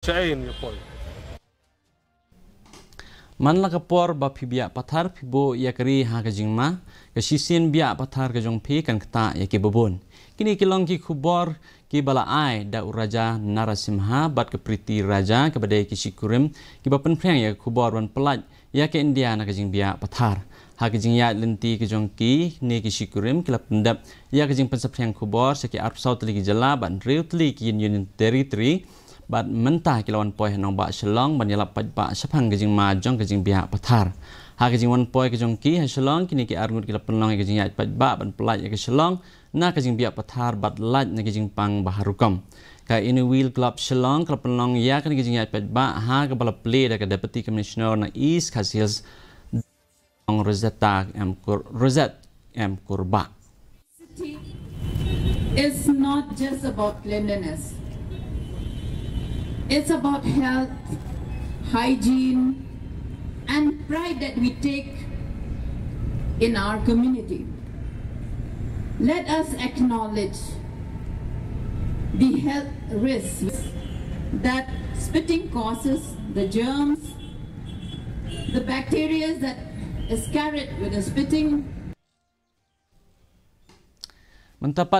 chain yo poi manla ka por ba phi pathar phi bo yakri ha ka jingma ka sisin bia pathar ka jong phi kan kta yake bobon kini kilong ki khubor ki bala ai da uraja narasimha bat ke priti raja ke bade ki sikurim ki ba pen phreng ya khubor ban plat ya india na ka jing bia pathar ha ke jing ya lenti ke jong ki ne ki sikurim ki la pendap ya ke jing pen sa phreng khubor se ki arsau tli ki jala ban riu tli ki yin territory บัดมันตากิลวันปอยนองบะฉลองบัญญัติปัจจุบันสะพังกิจิงมาจงกิจิงเบียพัทธาร์หากิจิงวันปอยกิจงกี้ฉลองกินิกิอารุณกิลปนลองกิจิงยัดปัจจุบันบันปลายกิฉลองน่ากิจิงเบียพัทธาร์บัดลัดนกิจิงปังบาฮารุกอมกายอินวิลกลับฉลองกลับปนลองยากันกิจิงยัดปัจจุบันหากบัลปลีดกับเดปติคอมมิชเนอร์นอีสคาซิลส์ของรูเซตาเอ็มคูรูเซตเอ็มคูร์บะ is not just about cleanliness It's about health, hygiene, and pride that we take in our community. Let us acknowledge the health risks that spitting causes, the germs, the bacteria that is carried with the spitting. Mentapat